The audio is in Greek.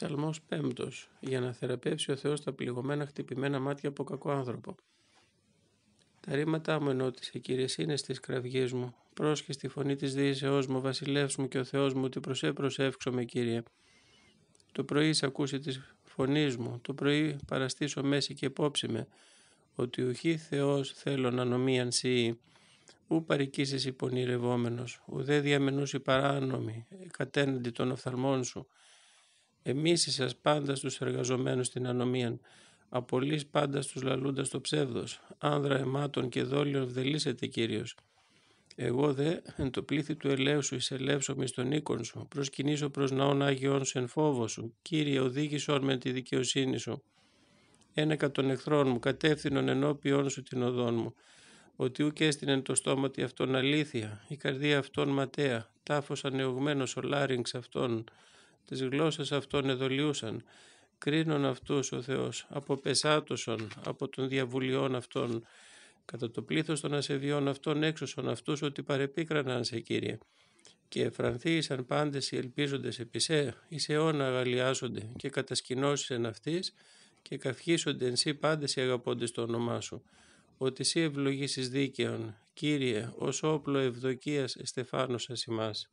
Ψαλμός 5. Για να θεραπεύσει ο Θεός τα πληγωμένα χτυπημένα μάτια από κακό άνθρωπο. Τα ρήματά μου ενώτησε, κύριε, είναι στις κραυγές μου. Πρόσχε στη φωνή της δίησεώς μου, βασιλεύ μου και ο Θεός μου, ότι προσέ προσεύξω κύριε. Το πρωί σ' ακούσει της φωνής μου, το πρωί παραστήσω μέση και υπόψη με, ότι ουχή Θεός θέλω να νομίαν σύ. Ου παρικήσεις υπονηρευόμενος, ουδέ διαμενούσι παράνομη, κατέναντι των οφθαλμών σου. Εμείς εσάς πάντα στους εργαζομένους την ανομίαν, απολύς πάντα στους λαλούντας το ψεύδος, άνδρα αιμάτων και δόλιων βδελίσετε Κύριος. Εγώ δε, εν το πλήθη του ελέου σου εισελεύσω μες στον οίκον σου, προσκυνήσω προς ναών Άγιον σου εν φόβο σου, Κύριε οδήγησόν με τη δικαιοσύνη σου. κατ' των εχθρών μου, κατεύθυνον ενώπιον σου την οδόν μου. Ότι ούκ έστεινε το στόμα τη αυτόν αλήθεια, η καρδία αυτόν ματέα, τάφος ανεωγμένος ο λάριγξ αυτόν, τις γλώσσες αυτών εδολιούσαν. κρίνων αυτούς ο Θεός, αποπεσάτωσον από των διαβουλειών αυτών, κατά το πλήθος των ασεβιών αυτών έξωσον αυτούς ότι παρεπίκραναν σε Κύριε. Και εφρανθήσαν πάντες οι ελπίζοντες επί σε, εις αιώνα αγαλιάζονται και κατασκηνώσεις εν αυτής, και καυχήσονται εν σύ πάντες οι αγαπώντες το όνομά σου. Ότι σύ ευλογήσεις δίκαιον, Κύριε, ως όπλο ευδοκίας στεφάνωσας ημάς.